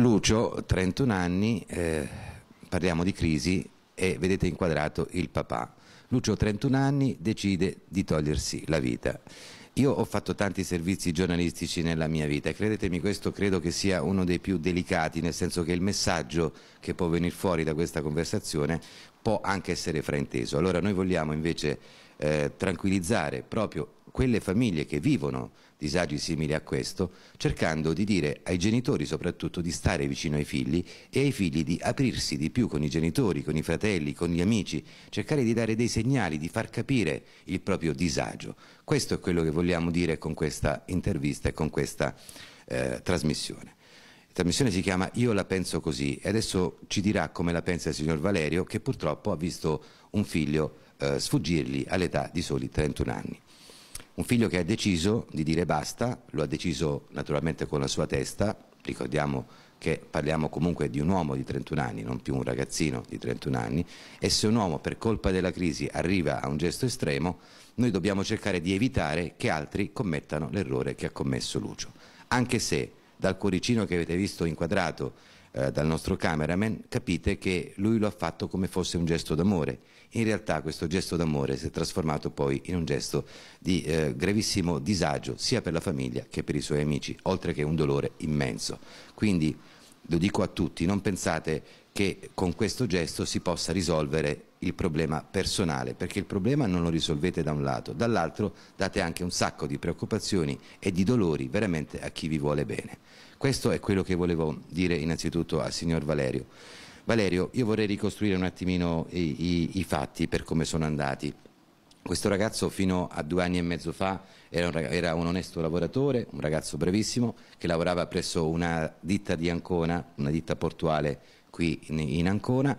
Lucio, 31 anni, eh, parliamo di crisi e vedete inquadrato il papà. Lucio, 31 anni, decide di togliersi la vita. Io ho fatto tanti servizi giornalistici nella mia vita e credetemi questo credo che sia uno dei più delicati, nel senso che il messaggio che può venire fuori da questa conversazione può anche essere frainteso. Allora noi vogliamo invece eh, tranquillizzare proprio quelle famiglie che vivono disagi simili a questo, cercando di dire ai genitori soprattutto di stare vicino ai figli e ai figli di aprirsi di più con i genitori, con i fratelli, con gli amici, cercare di dare dei segnali, di far capire il proprio disagio. Questo è quello che vogliamo dire con questa intervista e con questa eh, trasmissione. La trasmissione si chiama Io la penso così e adesso ci dirà come la pensa il signor Valerio che purtroppo ha visto un figlio eh, sfuggirgli all'età di soli 31 anni. Un figlio che ha deciso di dire basta, lo ha deciso naturalmente con la sua testa, ricordiamo che parliamo comunque di un uomo di 31 anni, non più un ragazzino di 31 anni, e se un uomo per colpa della crisi arriva a un gesto estremo, noi dobbiamo cercare di evitare che altri commettano l'errore che ha commesso Lucio. Anche se dal cuoricino che avete visto inquadrato eh, dal nostro cameraman capite che lui lo ha fatto come fosse un gesto d'amore in realtà questo gesto d'amore si è trasformato poi in un gesto di eh, gravissimo disagio sia per la famiglia che per i suoi amici, oltre che un dolore immenso. Quindi lo dico a tutti, non pensate che con questo gesto si possa risolvere il problema personale, perché il problema non lo risolvete da un lato, dall'altro date anche un sacco di preoccupazioni e di dolori veramente a chi vi vuole bene. Questo è quello che volevo dire innanzitutto al signor Valerio. Valerio, io vorrei ricostruire un attimino i, i, i fatti per come sono andati. Questo ragazzo fino a due anni e mezzo fa era un, era un, onesto lavoratore, un ragazzo bravissimo, che lavorava presso una ditta di Ancona, una ditta portuale qui in, in Ancona.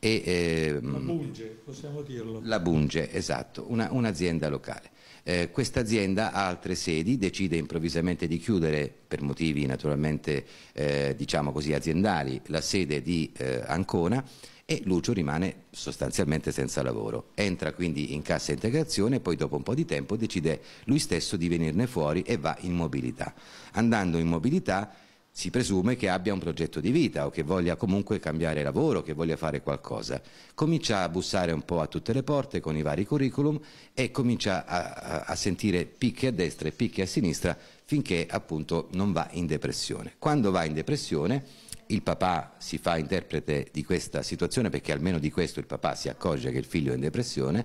E, eh, la Bunge, possiamo dirlo. La Bunge, esatto, un'azienda un locale. Eh, Questa azienda ha altre sedi, decide improvvisamente di chiudere per motivi naturalmente eh, diciamo così, aziendali la sede di eh, Ancona e Lucio rimane sostanzialmente senza lavoro. Entra quindi in cassa integrazione poi dopo un po' di tempo decide lui stesso di venirne fuori e va in mobilità. Andando in mobilità si presume che abbia un progetto di vita o che voglia comunque cambiare lavoro, che voglia fare qualcosa. Comincia a bussare un po' a tutte le porte con i vari curriculum e comincia a, a, sentire picche a destra e picche a sinistra finché appunto non va in depressione. Quando va in depressione il papà si fa interprete di questa situazione perché almeno di questo il papà si accorge che il figlio è in depressione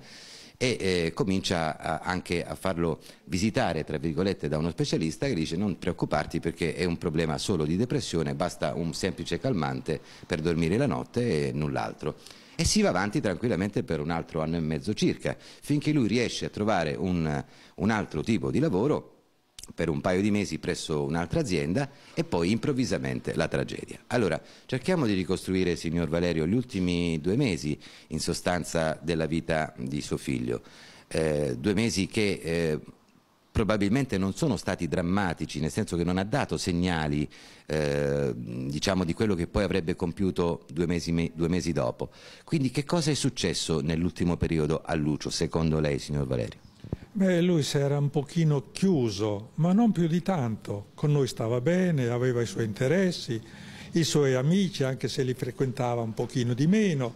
e eh, comincia a, anche a farlo visitare tra virgolette da uno specialista che dice non preoccuparti perché è un problema solo di depressione, basta un semplice calmante per dormire la notte e null'altro e si va avanti tranquillamente per un altro anno e mezzo circa, finché lui riesce a trovare un, un altro tipo di lavoro per un paio di mesi presso un'altra azienda e poi improvvisamente la tragedia. Allora, cerchiamo di ricostruire, signor Valerio, gli ultimi due mesi in sostanza della vita di suo figlio, eh, due mesi che eh, probabilmente non sono stati drammatici, nel senso che non ha dato segnali eh, diciamo, di quello che poi avrebbe compiuto due mesi, due mesi dopo. Quindi che cosa è successo nell'ultimo periodo a Lucio, secondo lei, signor Valerio? Beh, lui si era un pochino chiuso, ma non più di tanto. Con noi stava bene, aveva i suoi interessi, i suoi amici, anche se li frequentava un pochino di meno.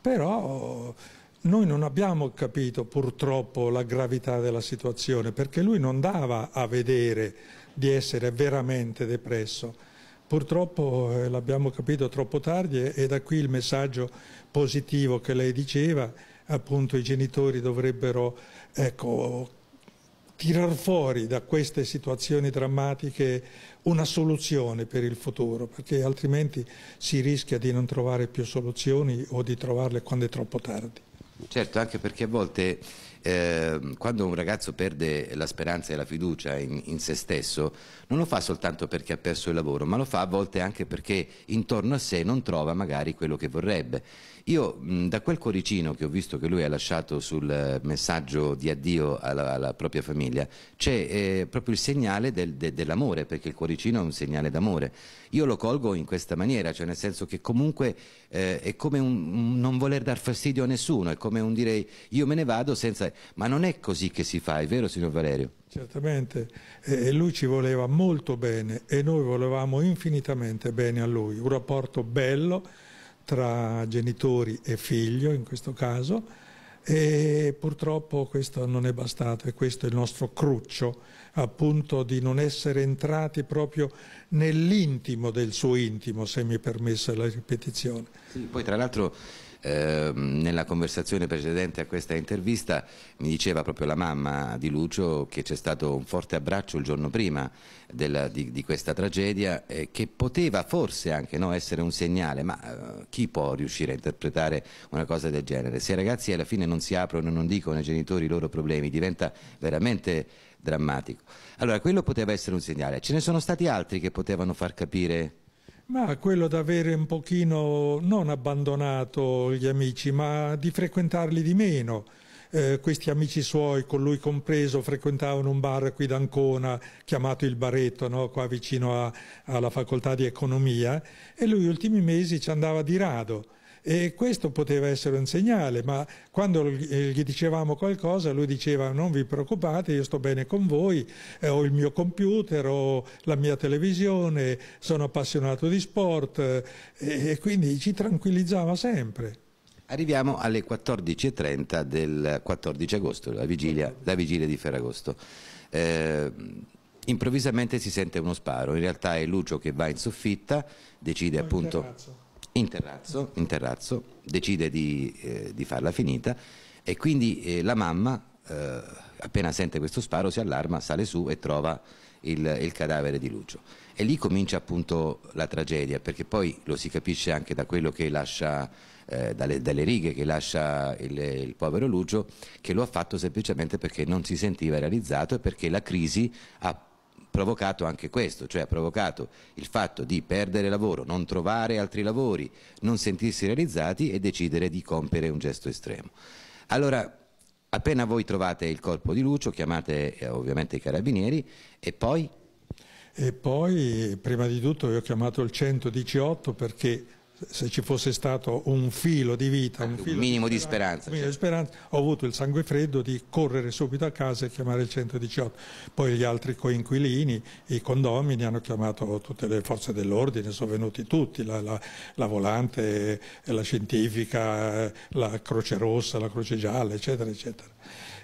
Però noi non abbiamo capito purtroppo la gravità della situazione, perché lui non dava a vedere di essere veramente depresso. Purtroppo eh, l'abbiamo capito troppo tardi e, e da qui il messaggio positivo che lei diceva appunto i genitori dovrebbero ecco, tirar fuori da queste situazioni drammatiche una soluzione per il futuro, perché altrimenti si rischia di non trovare più soluzioni o di trovarle quando è troppo tardi. Certo, anche perché a volte eh, quando un ragazzo perde la speranza e la fiducia in, in, se stesso, non lo fa soltanto perché ha perso il lavoro, ma lo fa a volte anche perché intorno a sé non trova magari quello che vorrebbe. Io mh, da quel cuoricino che ho visto che lui ha lasciato sul messaggio di addio alla, alla propria famiglia, c'è eh, proprio il segnale del, de, dell'amore, perché il cuoricino è un segnale d'amore. Io lo colgo in questa maniera, cioè nel senso che comunque eh, è come un, un, non voler dar fastidio a nessuno, è come un dire io me ne vado senza... Ma non è così che si fa, è vero signor Valerio? Certamente, e lui ci voleva molto bene e noi volevamo infinitamente bene a lui, un rapporto bello tra genitori e figlio in questo caso e purtroppo questo non è bastato e questo è il nostro cruccio appunto di non essere entrati proprio nell'intimo del suo intimo se mi è permessa la ripetizione. Sì, poi tra l'altro eh, nella conversazione precedente a questa intervista mi diceva proprio la mamma di Lucio che c'è stato un forte abbraccio il giorno prima della, di, di, questa tragedia eh, che poteva forse anche no, essere un segnale, ma eh, chi può riuscire a interpretare una cosa del genere? Se i ragazzi alla fine non si aprono, e non dicono ai genitori i loro problemi, diventa veramente drammatico. Allora, quello poteva essere un segnale, ce ne sono stati altri che potevano far capire ma quello di avere un pochino non abbandonato gli amici, ma di frequentarli di meno. Eh, questi amici suoi, con lui compreso, frequentavano un bar qui d'Ancona chiamato il Baretto, no? qua vicino a, alla facoltà di economia, e lui gli ultimi mesi ci andava di rado e questo poteva essere un segnale, ma quando eh, gli dicevamo qualcosa lui diceva non vi preoccupate, io sto bene con voi, eh, ho il mio computer, ho la mia televisione, sono appassionato di sport eh, e quindi ci tranquillizzava sempre. Arriviamo alle 14.30 del 14 agosto, la vigilia, la vigilia di Ferragosto. Eh, improvvisamente si sente uno sparo, in realtà è Lucio che va in soffitta, decide appunto... Terrazzo in terrazzo, in terrazzo decide di, eh, di, farla finita e quindi eh, la mamma eh, appena sente questo sparo si allarma, sale su e trova il, il, cadavere di Lucio. E lì comincia appunto la tragedia, perché poi lo si capisce anche da quello che lascia, eh, dalle, dalle, righe che lascia il, il, povero Lucio, che lo ha fatto semplicemente perché non si sentiva realizzato e perché la crisi ha provocato anche questo, cioè ha provocato il fatto di perdere lavoro, non trovare altri lavori, non sentirsi realizzati e decidere di compiere un gesto estremo. Allora, appena voi trovate il corpo di Lucio, chiamate eh, ovviamente i carabinieri e poi... E poi, prima di tutto, io ho chiamato il 118 perché se ci fosse stato un filo di vita, un, un minimo di speranza, di certo. speranza cioè. ho avuto il sangue freddo di correre subito a casa e chiamare il 118. Poi gli altri coinquilini, i condomini hanno chiamato tutte le forze dell'ordine, sono venuti tutti, la, la, la volante, la scientifica, la Croce Rossa, la Croce Gialla, eccetera, eccetera.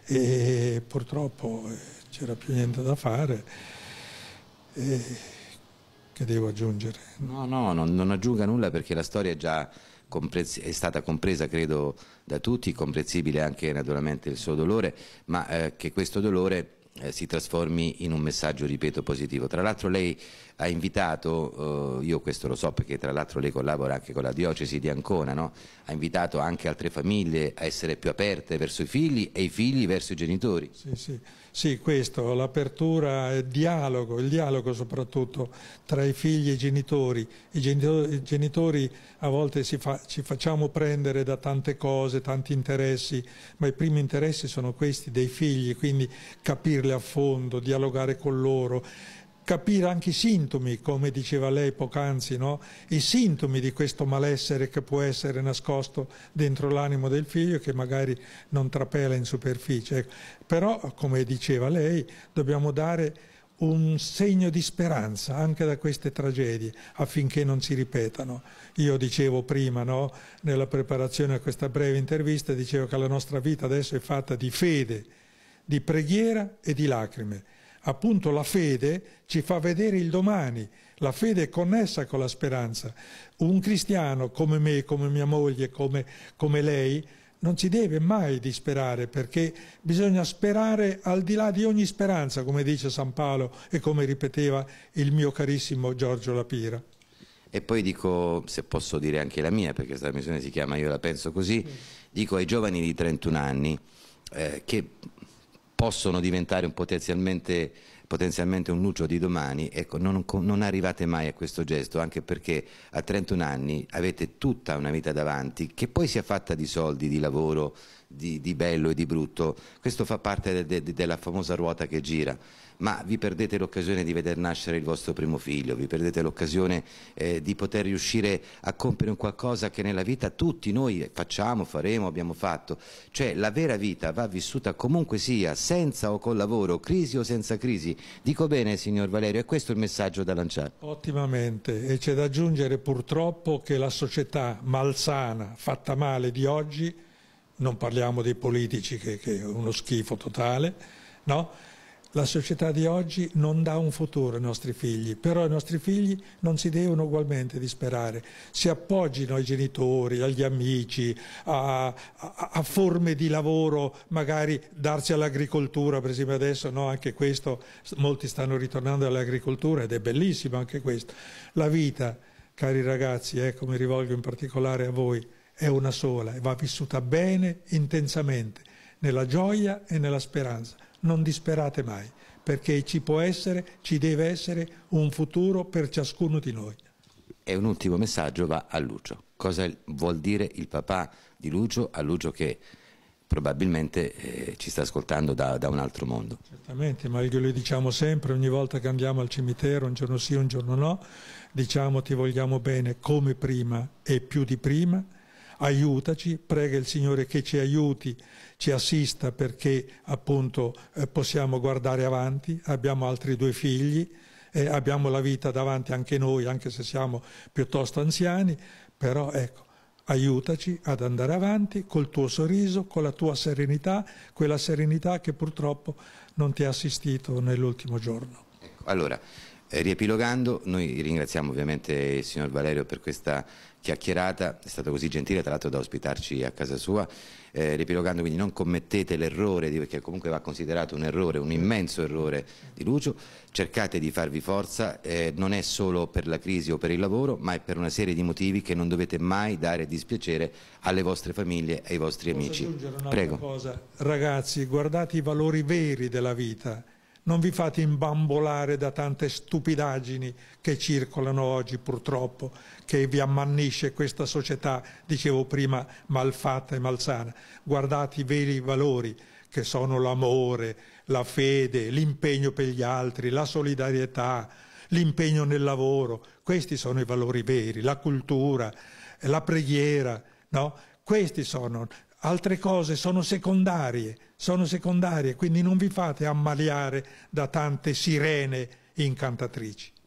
E purtroppo eh, c'era più niente da fare. E che devo aggiungere. No, no, non, non aggiunga nulla perché la storia è già è stata compresa credo da tutti, comprensibile anche naturalmente il suo dolore, ma eh, che questo dolore eh, si trasformi in un messaggio, ripeto, positivo. Tra l'altro lei ha invitato, eh, io questo lo so perché tra l'altro lei collabora anche con la diocesi di Ancona, no? ha invitato anche altre famiglie a essere più aperte verso i figli e i figli verso i genitori. Sì, sì, sì questo, l'apertura, il dialogo, il dialogo soprattutto tra i figli e i genitori. I genitori, i genitori a volte fa, ci facciamo prendere da tante cose, tanti interessi, ma i primi interessi sono questi dei figli, quindi capirli a fondo, dialogare con loro capire anche i sintomi, come diceva lei poc'anzi, no? i sintomi di questo malessere che può essere nascosto dentro l'animo del figlio che magari non trapela in superficie. Ecco, però, come diceva lei, dobbiamo dare un segno di speranza anche da queste tragedie affinché non si ripetano. Io dicevo prima, no? nella preparazione a questa breve intervista, dicevo che la nostra vita adesso è fatta di fede, di preghiera e di lacrime Appunto la fede ci fa vedere il domani, la fede è connessa con la speranza. Un cristiano come me, come mia moglie, come, come lei, non si deve mai disperare perché bisogna sperare al di là di ogni speranza, come dice San Paolo e come ripeteva il mio carissimo Giorgio Lapira. E poi dico, se posso dire anche la mia, perché questa missione si chiama Io la penso così, dico ai giovani di 31 anni eh, che possono diventare un potenzialmente potenzialmente un lucio di domani, ecco, non, non, arrivate mai a questo gesto, anche perché a 31 anni avete tutta una vita davanti, che poi sia fatta di soldi, di lavoro, di, di bello e di brutto, questo fa parte de, de, della famosa ruota che gira, ma vi perdete l'occasione di veder nascere il vostro primo figlio, vi perdete l'occasione eh, di poter riuscire a compiere un qualcosa che nella vita tutti noi facciamo, faremo, abbiamo fatto, cioè la vera vita va vissuta comunque sia, senza o col lavoro, crisi o senza crisi, Dico bene, signor Valerio, è questo il messaggio da lanciare. Ottimamente, e c'è da aggiungere purtroppo che la società malsana, fatta male di oggi, non parliamo dei politici che, che è uno schifo totale, no? La società di oggi non dà un futuro ai nostri figli, però i nostri figli non si devono ugualmente disperare, si appoggino ai genitori, agli amici, a, a, a forme di lavoro, magari darsi all'agricoltura, per esempio adesso no, anche questo, molti stanno ritornando all'agricoltura ed è bellissimo anche questo. La vita, cari ragazzi, ecco eh, mi rivolgo in particolare a voi, è una sola e va vissuta bene, intensamente, nella gioia e nella speranza non disperate mai, perché ci può essere, ci deve essere un futuro per ciascuno di noi. E un ultimo messaggio va a Lucio. Cosa vuol dire il papà di Lucio a Lucio che probabilmente eh, ci sta ascoltando da, da, un altro mondo. Certamente, ma glielo diciamo sempre, ogni volta che andiamo al cimitero, un giorno sì, un giorno no, diciamo ti vogliamo bene come prima e più di prima aiutaci, prega il Signore che ci aiuti, ci assista perché appunto eh, possiamo guardare avanti, abbiamo altri due figli, eh, abbiamo la vita davanti anche noi, anche se siamo piuttosto anziani, però ecco, aiutaci ad andare avanti col tuo sorriso, con la tua serenità, quella serenità che purtroppo non ti ha assistito nell'ultimo giorno. Ecco, allora, eh, riepilogando, noi ringraziamo ovviamente il signor Valerio per questa chiacchierata, è stato così gentile tra l'altro da ospitarci a casa sua, eh, riepilogando quindi non commettete l'errore, perché comunque va considerato un errore, un immenso errore di Lucio, cercate di farvi forza, eh, non è solo per la crisi o per il lavoro, ma è per una serie di motivi che non dovete mai dare dispiacere alle vostre famiglie e ai vostri Posso amici. Prego. Cosa? Ragazzi, guardate i valori veri della vita non vi fate imbambolare da tante stupidaggini che circolano oggi purtroppo, che vi ammannisce questa società, dicevo prima, malfatta e malsana. Guardate i veri valori che sono l'amore, la fede, l'impegno per gli altri, la solidarietà, l'impegno nel lavoro. Questi sono i valori veri, la cultura, la preghiera, no? Questi sono, altre cose sono secondarie, sono secondarie, quindi non vi fate ammaliare da tante sirene incantatrici.